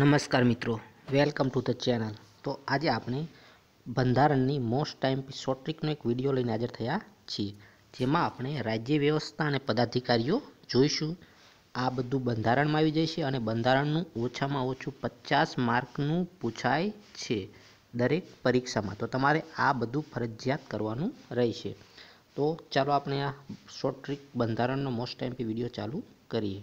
નમસ્કાર મિત્રો welcome to the channel તો આજે આપણે બંધારણની મોસ્ટ ટાઈમ શોર્ટ ટ્રીકનો એક વિડીયો લઈને હાજર થયા છીએ જેમાં આપણે રાજ્ય વ્યવસ્થા અને પદાધિકારીઓ જોઈશું આ બધું બંધારણમાં આવી જાય છે અને બંધારણનું ઓછામાં ઓછું પચાસ માર્કનું પૂછાય છે દરેક પરીક્ષામાં તો તમારે આ બધું ફરજિયાત કરવાનું રહેશે તો ચાલો આપણે આ શોર્ટ ટ્રીક બંધારણનો મોસ્ટ ટાઈમ વિડીયો ચાલુ કરીએ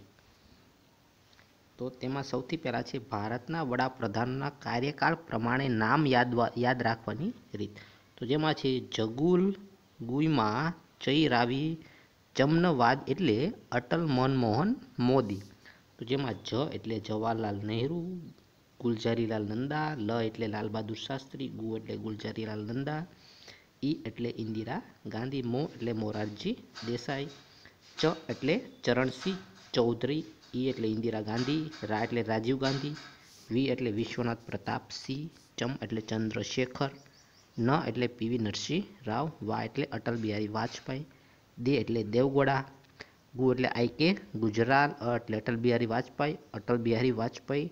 તો તેમાં સૌથી પહેલાં છે ભારતના વડાપ્રધાનના કાર્યકાળ પ્રમાણે નામ યાદ યાદ રાખવાની રીત તો જેમાં છે જગુલ ગુઈમાં જય રાવી જમનવાદ એટલે અટલ મનમોહન મોદી તો જેમાં જ એટલે જવાહરલાલ નહેરુ ગુલઝારીલાલ નંદા લ એટલે લાલબહાદુર શાસ્ત્રી ગુ એટલે ગુલઝારીલાલ નંદા ઈ એટલે ઇન્દિરા ગાંધી મો એટલે મોરારજી દેસાઈ ચ એટલે ચરણસિંહ ચૌધરી ઈ એટલે ઇન્દિરા ગાંધી રા એટલે રાજીવ ગાંધી વી એટલે વિશ્વનાથ પ્રતાપસિંહ ચમ એટલે ચંદ્રશેખર ન એટલે પીવી નરસિંહ રાવ વા એટલે અટલ બિહારી વાજપેયી દે એટલે દેવગોડા ગુ એટલે આઈકે ગુજરાત એટલે અટલ બિહારી વાજપેયી અટલ બિહારી વાજપેયી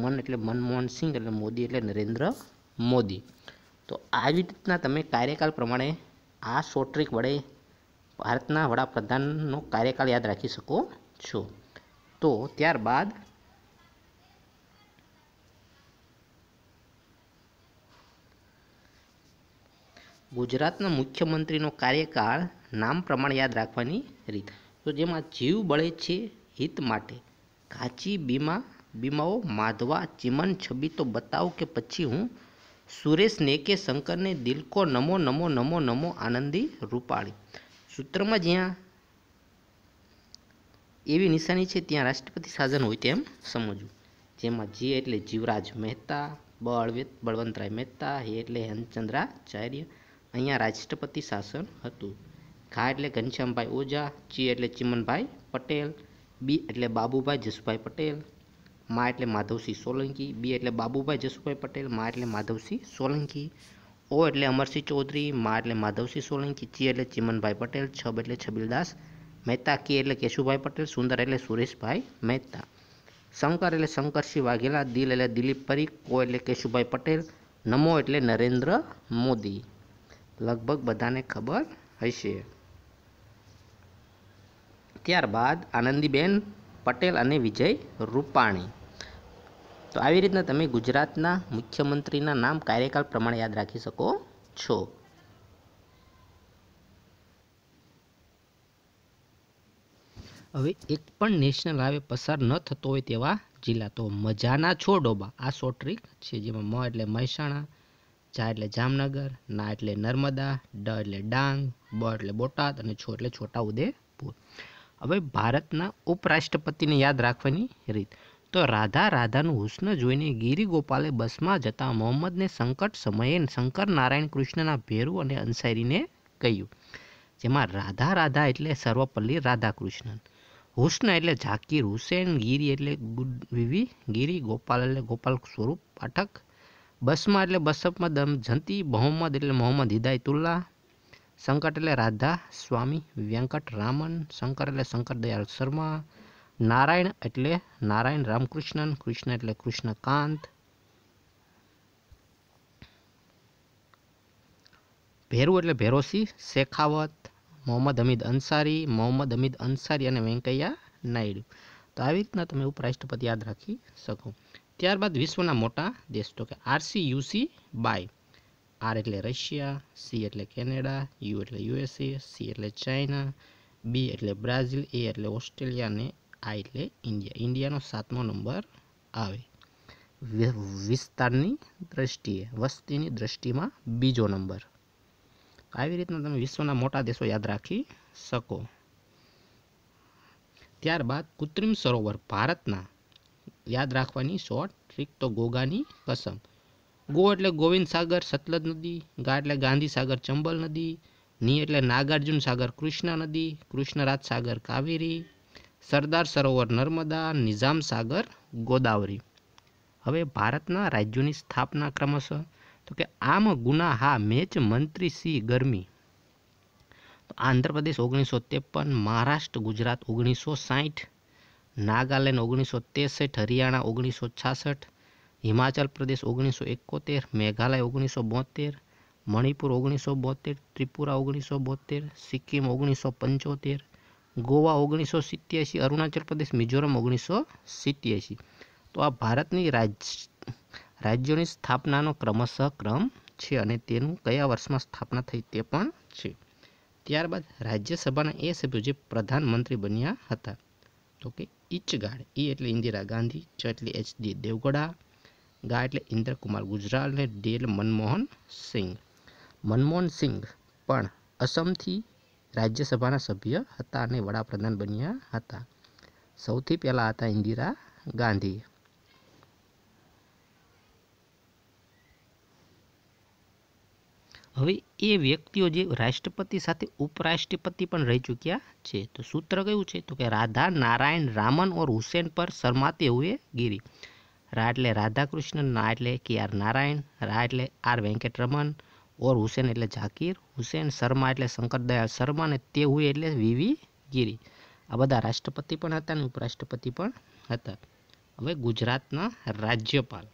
મન એટલે મનમોહન સિંહ એટલે મોદી એટલે નરેન્દ્ર મોદી તો આવી રીતના તમે કાર્યકાળ પ્રમાણે આ શોર્ટ વડે ભારતના વડાપ્રધાનનો કાર્યકાળ યાદ રાખી શકો છો તો ત્યારબાદ ગુજરાતના મુખ્યમંત્રીનો કાર્યકાળ નામ પ્રમાણે યાદ રાખવાની રીત તો જેમાં જીવ બળે છે હિત માટે કાચી બીમા બીમાઓ માધવા ચિમન છબી તો બતાવો કે પછી હું સુરેશ નેકે શંકરને દિલકો નમો નમો નમો નમો આનંદી રૂપાળી સૂત્રમાં જ્યાં એવી નિશાની છે ત્યાં રાષ્ટ્રપતિ સાધન હોય તેમ સમજવું જેમાં જે એટલે જીવરાજ મહેતા બળ બળવંતરાય મહેતા હે એટલે હેમચંદ્રાચાર્ય અહીંયા રાષ્ટ્રપતિ શાસન હતું ઘા એટલે ઘનશ્યામભાઈ ઓઝા ચી એટલે ચિમનભાઈ પટેલ બી એટલે બાબુભાઈ જસુભાઈ પટેલ મા એટલે માધવસિંહ સોલંકી બી એટલે બાબુભાઈ જસુભાઈ પટેલ મા એટલે માધવસિંહ સોલંકી ઓ એટલે અમરસિંહ ચૌધરી મા એટલે માધવસિંહ સોલંકી ચી એટલે ચિમનભાઈ પટેલ છબ એટલે છબીલદાસ મહેતાકી એટલે કેશુભાઈ પટેલ સુંદર એટલે સુરેશભાઈ મહેતા શંકર એટલે શંકરસિંહ વાઘેલા દિલ એટલે દિલીપ પરીખ કો એટલે કેશુભાઈ પટેલ નમો એટલે નરેન્દ્ર મોદી લગભગ બધાને ખબર હશે ત્યારબાદ આનંદીબેન પટેલ અને વિજય રૂપાણી તો આવી રીતના તમે ગુજરાતના મુખ્યમંત્રીના નામ કાર્યકાળ પ્રમાણે યાદ રાખી શકો છો હવે એક પણ નેશનલ હાઈવે પસાર ન થતો હોય તેવા જિલ્લા તો મજાના છો ડોબા આ શોર્ટ ટ્રીક છે જેમાં મ એટલે મહેસાણા જા એટલે જામનગર ના એટલે નર્મદા ડ એટલે ડાંગ બ એટલે બોટાદ અને છો એટલે છોટાઉદેપુર હવે ભારતના ઉપરાષ્ટ્રપતિને યાદ રાખવાની રીત તો રાધા રાધાનું હુસ્ન જોઈને ગિરી ગોપાલે બસમાં જતા મોહમ્મદને સંકટ સમયે શંકર નારાયણ કૃષ્ણના ભેરુ અને અંસારીને કહ્યું જેમાં રાધા રાધા એટલે સર્વપલ્લી રાધાકૃષ્ણન હુસ્ન એટલે ઝાકીર હુસેન ગીરી એટલે ગુડ વિવી ગીરી ગોપાલ એટલે ગોપાલ સ્વરૂપ પાઠક બસમાં એટલે બસપમાં દમ જંતી મોહમ્મદ એટલે મોહમ્મદ હિદાયતુલ્લા શંકર એટલે રાધા સ્વામી વ્યંકટ રામન શંકર એટલે શંકર દયાળ શર્મા નારાયણ એટલે નારાયણ રામકૃષ્ણન કૃષ્ણ એટલે કૃષ્ણકાંત ભેરુ એટલે ભેરોસી શેખાવત મોહમ્મદ હમીદ અંસારી મોહમ્મદ હમીદ અંસારી અને વેંકૈયા નાયડુ તો આવી રીતના તમે ઉપરાષ્ટ્રપતિ યાદ રાખી શકો ત્યારબાદ વિશ્વના મોટા દેશ તો કે આરસી યુસી બાય આર એટલે રશિયા સી એટલે કેનેડા યુ એટલે યુએસએ સી એટલે ચાઇના બી એટલે બ્રાઝિલ એ એટલે ઓસ્ટ્રેલિયા અને આ એટલે ઇન્ડિયા ઇન્ડિયાનો સાતમો નંબર આવે વિસ્તારની દ્રષ્ટિએ વસ્તીની દ્રષ્ટિમાં બીજો નંબર આવી રીતના તમે વિશ્વના મોટા દેશો યાદ રાખી શકો ત્યારબાદ કૃત્રિમ સરોવર ભારતના યાદ રાખવાની શોર્ટ ટ્રીક તો ગોગાની કસમ ગો એટલે ગોવિંદ સાગર સતલજ નદી ગા એટલે ગાંધી સાગર ચંબલ નદી ની એટલે નાગાર્જુન સાગર કૃષ્ણ નદી કૃષ્ણરાજ સાગર કાવેરી સરદાર સરોવર નર્મદા નિઝામ સાગર ગોદાવરી હવે ભારતના રાજ્યોની સ્થાપના ક્રમશઃ તો કે આમ ગુના હા મેચ મંત્રી સી ગરમી આંધ્રપ્રદેશ ઓગણીસો ત્રેપન મહારાષ્ટ્ર ગુજરાત ઓગણીસો સાઠ નાગાલેન્ડ ઓગણીસો ત્રેસઠ હરિયાણા ઓગણીસો છાસઠ હિમાચલ પ્રદેશ ઓગણીસો એકોતેર મેઘાલય ઓગણીસો બોતેર મણિપુર ઓગણીસો બોતેર ત્રિપુરા ઓગણીસો બોતેર સિક્કિમ ઓગણીસો પંચોતેર ગોવા ઓગણીસો સિત્યાસી અરુણાચલ પ્રદેશ મિઝોરમ ઓગણીસો સિત્યાસી તો આ ભારતની રાજ રાજ્યોની સ્થાપનાનો ક્રમશઃ ક્રમ છે અને તેનું કયા વર્ષમાં સ્થાપના થઈ તે પણ છે ત્યારબાદ રાજ્યસભાના એ સભ્યો જે પ્રધાનમંત્રી બન્યા હતા તો કે ઇચગાડ ઈ એટલે ઇન્દિરા ગાંધી ચ એટલે એચ ડી દેવગડા ગા એટલે ઇન્દ્રકુમાર ગુજરાલ અને ડેલ મનમોહન સિંઘ મનમોહન સિંઘ પણ અસમથી રાજ્યસભાના સભ્ય હતા અને વડાપ્રધાન બન્યા હતા સૌથી પહેલાં હતા ઇન્દિરા ગાંધી હવે એ વ્યક્તિઓ જે રાષ્ટ્રપતિ સાથે ઉપરાષ્ટ્રપતિ પણ રહી ચૂક્યા છે તો સૂત્ર કયું છે તો કે રાધા નારાયણ રામન ઓર હુસેન પર શરમાતે હુએ ગીરી રા એટલે રાધાકૃષ્ણન ના એટલે કે આર નારાયણ રા એટલે આર વેંકટરમન ઓર હુસેન એટલે ઝાકીર હુસેન શર્મા એટલે શંકરદયાળ શર્મા અને તે હુએ એટલે વીવી ગીરી આ બધા રાષ્ટ્રપતિ પણ હતા અને ઉપરાષ્ટ્રપતિ પણ હતા હવે ગુજરાતના રાજ્યપાલ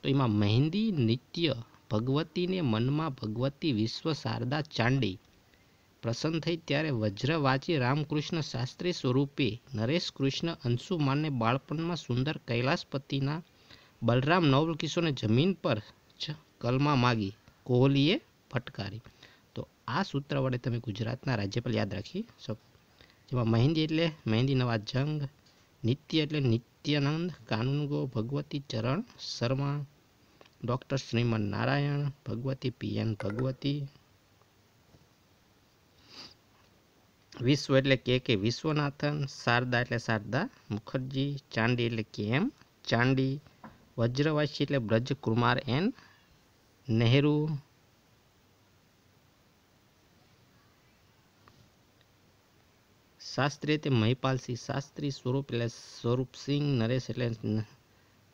તો એમાં મહેંદી નિત્ય ભગવતીને મનમાં ભગવતી વિશ્વ શારદા ચાંડી પ્રસન્ન થઈ ત્યારે વજ્ર વાંચી રામકૃષ્ણ શાસ્ત્રી સ્વરૂપે નરેશ કૃષ્ણ અંશુમાનને બાળપણમાં સુંદર કૈલાસપતિના બલરામ નવલકિશોરને જમીન પર જ કલમા માગી કોહલીએ ફટકારી તો આ સૂત્ર વડે તમે ગુજરાતના રાજ્યપાલ યાદ રાખી શકો જેમાં મહેંદી એટલે મહેંદી નવા જંગ નિત્ય એટલે નિત્યાનંદ કાનૂનગો ભગવતી ચરણ શર્મા ડૉક્ટર શ્રીમન નારાયણ ભગવતી પીએન ભગવતી વિશ્વ એટલે કે કે વિશ્વનાથન શારદા એટલે શારદા મુખર્જી ચાંદી એટલે કે એમ ચાંદી વજ્રવાસી એટલે બ્રજકુમાર એન નહેરુ શાસ્ત્રી તે મહિપાલસિંહ શાસ્ત્રી સ્વરૂપ એટલે સ્વરૂપસિંહ નરેશ એટલે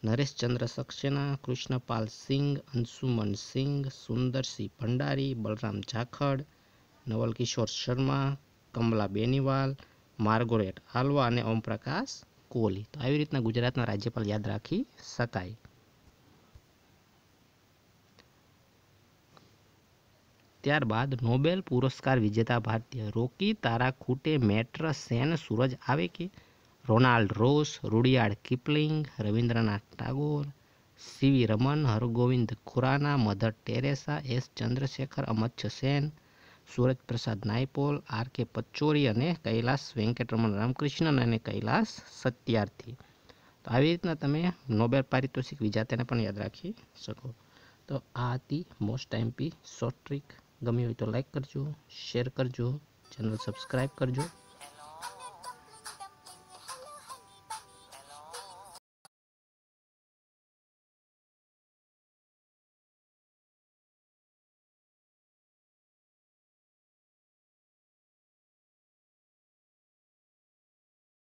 નરેશચંદ્ર સક્સેના કૃષ્ણપાલ સિંઘ અંશુમન સિંઘ સુંદરસિંહ ભંડારી બલરામ જાખડ નવલકિશોર શર્મા કમલા બેનીવાલ માર્ગોરેટ હાલવા અને ઓમપ્રકાશ કોહલી તો આવી રીતના ગુજરાતના રાજ્યપાલ યાદ રાખી શકાય ત્યારબાદ નોબેલ પુરસ્કાર વિજેતા ભારતીય રોકી તારા ખૂટે મેટ્ર સેન સૂરજ આવે કે Ronald Ross Rudyard Kipling Rabindranath Tagore CV Raman Hargobind Khorana Mother Teresa S Chandrasekhar અમચ્ય સેન સુરજ પ્રસાદ નાયપોલ આર કે પચોરી અને કૈલાસ વેંકટરમણ રામકૃષ્ણન અને કૈલાસ સત્યાર્થી તો આવી રીતના તમે નોબેલ પારિતોષિક વિજાતાને પણ યાદ રાખી શકો તો આ હતી મોસ્ટ ટાઈમપી શોર્ટ ટ્રીક ગમી હોય તો લાઇક કરજો શેર કરજો ચેનલ સબસ્ક્રાઈબ કરજો